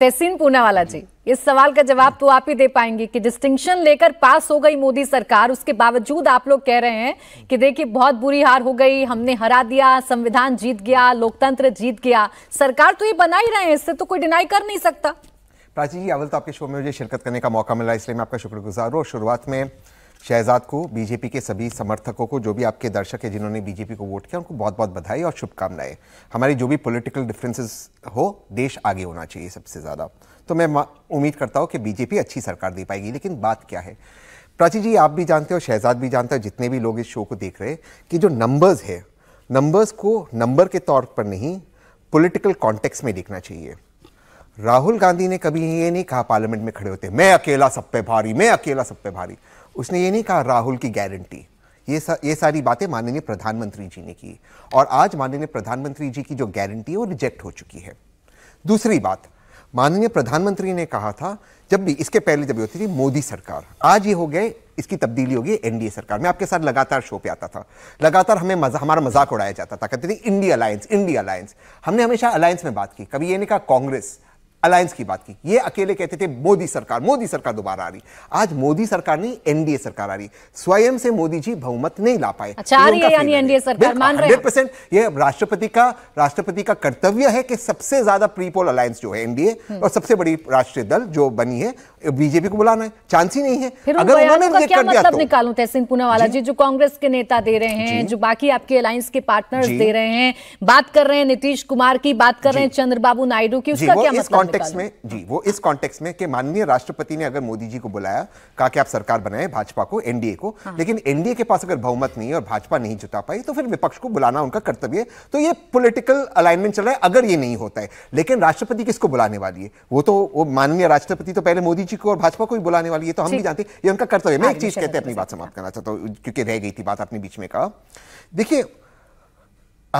तहसीन पूनावाला जी इस सवाल का जवाब तो आप ही दे पाएंगे कि डिस्टिंक्शन लेकर पास हो गई मोदी सरकार उसके बावजूद आप लोग कह रहे हैं कि देखिए बहुत बुरी हार हो गई हमने हरा दिया संविधान जीत गया लोकतंत्र जीत गया सरकार तो ये बना ही रहे हैं इससे तो कोई डिनाई कर नहीं सकता प्राची जी अवल तो आपके शो में मुझे शिरकत करने का मौका मिला इसलिए मैं आपका शुक्रगुजार हूँ शुरुआत में शहजाद को बीजेपी के सभी समर्थकों को जो भी आपके दर्शक हैं जिन्होंने बीजेपी को वोट किया उनको बहुत बहुत बधाई और शुभकामनाएं हमारी जो भी पॉलिटिकल डिफरेंसेस हो देश आगे होना चाहिए सबसे ज़्यादा तो मैं उम्मीद करता हूँ कि बीजेपी अच्छी सरकार दे पाएगी लेकिन बात क्या है प्राची जी आप भी जानते हो शहजाद भी जानते हो जितने भी लोग इस शो को देख रहे हैं कि जो नंबर्स है नंबर्स को नंबर के तौर पर नहीं पॉलिटिकल कॉन्टेक्स्ट में देखना चाहिए राहुल गांधी ने कभी ये नहीं कहा पार्लियामेंट में खड़े होते मैं अकेला सब पे भारी मैं अकेला सब पे भारी उसने ये नहीं कहा राहुल की गारंटी ये सा, ये सारी बातें माननीय प्रधानमंत्री जी ने की और आज माननीय प्रधानमंत्री जी की जो गारंटी है वो रिजेक्ट हो चुकी है दूसरी बात माननीय प्रधानमंत्री ने कहा था जब भी इसके पहले जब होती थी मोदी सरकार आज ये हो गए इसकी तब्दीली होगी एनडीए सरकार में आपके साथ लगातार शो पे आता था लगातार हमें मजा हमारा मजाक उड़ाया जाता था कहते थे इंडिया अलायंस इंडिया अलायंस हमने हमेशा अलायंस में बात की कभी ये नहीं कहा कांग्रेस अलायंस की बात की ये अकेले कहते थे मोदी सरकार मोदी सरकार दोबारा आ रही आज मोदी सरकार नहीं एनडीए सरकार आ रही स्वयं से मोदी जी बहुमत नहीं ला पाए अच्छा, हंड्रेड परसेंट ये राष्ट्रपति का राष्ट्रपति का कर्तव्य है कि सबसे ज्यादा प्रीपोल अलायंस जो है एनडीए हम्म। और सबसे बड़ी राष्ट्रीय दल जो बनी है बीजेपी को बुलाना है चांस ही नहीं है अगर उन्होंने कर दिया मतलब तो निकालू तहसीन पूनावाला जी जो कांग्रेस के नेता दे रहे हैं जो बाकी आपके अलायंस के पार्टनर्स दे रहे हैं बात कर रहे हैं नीतीश कुमार की बात कर रहे हैं चंद्रबाबू नायडू की उसका क्या मतलब कॉन्टेक्स्ट में जी वो इस कॉन्टेक्स्ट में कि माननीय राष्ट्रपति ने अगर मोदी जी को बुलाया कहा कि आप सरकार बनाए भाजपा को एनडीए को हाँ। लेकिन एनडीए के पास अगर बहुमत नहीं है और भाजपा नहीं जुटा पाई तो फिर विपक्ष को बुलाना उनका कर्तव्य है तो ये पोलिटिकल अलाइनमेंट चल रहा है अगर ये नहीं होता है लेकिन राष्ट्रपति किसको बुलाने वाली है वो तो वो माननीय राष्ट्रपति तो पहले मोदी जी को और भाजपा को ही बुलाने वाली है तो हम भी जानते हैं ये उनका कर्तव्य मैं एक हाँ, चीज कहते हैं अपनी बात समाप्त करना चाहता हूँ क्योंकि रह गई थी बात अपने बीच में कहा देखिए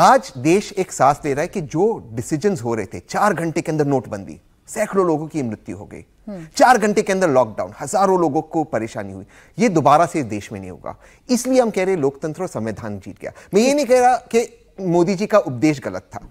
आज देश एक सांस ले रहा है कि जो डिसीजन हो रहे थे चार घंटे के अंदर नोटबंदी सैकड़ों लोगों की मृत्यु हो गई हम्म। चार घंटे के अंदर लॉकडाउन हजारों लोगों को परेशानी हुई ये दोबारा से देश में नहीं होगा इसलिए हम कह रहे लोकतंत्र और संविधान जीत गया मैं ये नहीं कह रहा कि मोदी जी का उपदेश गलत था